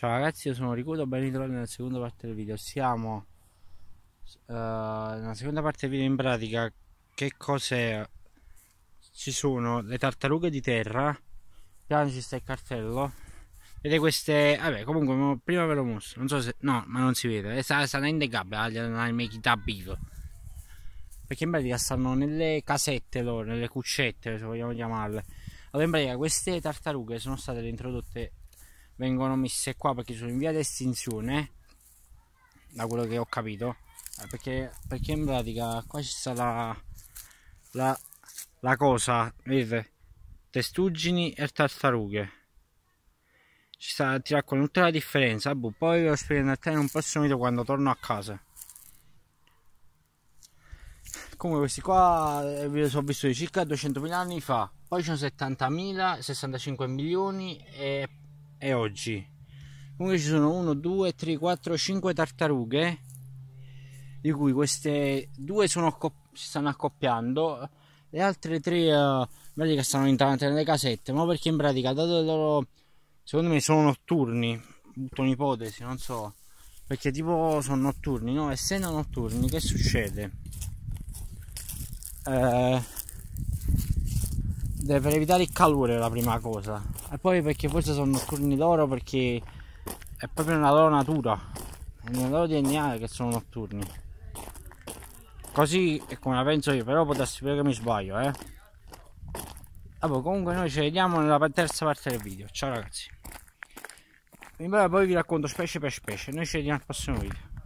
Ciao ragazzi, io sono Ricuto, ben ritrovati nella seconda parte del video. Siamo uh, nella seconda parte del video in pratica che cos'è? Ci sono le tartarughe di terra, piano ci sta il cartello. Vedete queste, vabbè, comunque prima ve lo mostro, non so se no, ma non si vede. Eh, sta stanno in the gabbia, nel make vivo. Perché in pratica stanno nelle casette loro, nelle cuccette, se vogliamo chiamarle. Allora in pratica queste tartarughe sono state reintrodotte vengono messe qua perché sono in via di estinzione da quello che ho capito eh, perché, perché in pratica qua c'è stata la, la, la cosa vedete testuggini e tartarughe ci sta, a ti con tutta la differenza boh, poi ve lo spiego nel te in un prossimo video quando torno a casa comunque questi qua eh, vi sono visto di circa 200.000 anni fa poi ci sono 70.000 65 milioni e e oggi comunque ci sono 1 2 3 4 5 tartarughe di cui queste due si stanno accoppiando le altre tre uh, in stanno entrando nelle casette ma perché in pratica dato che loro secondo me sono notturni butto un'ipotesi non so perché tipo sono notturni no essendo notturni che succede eh, per evitare il calore la prima cosa e poi perché forse sono notturni loro perché è proprio nella loro natura è nella loro DNA che sono notturni così è come la penso io però potresti pure che mi sbaglio eh vabbè comunque noi ci vediamo nella terza parte del video ciao ragazzi poi vi racconto specie per specie noi ci vediamo al prossimo video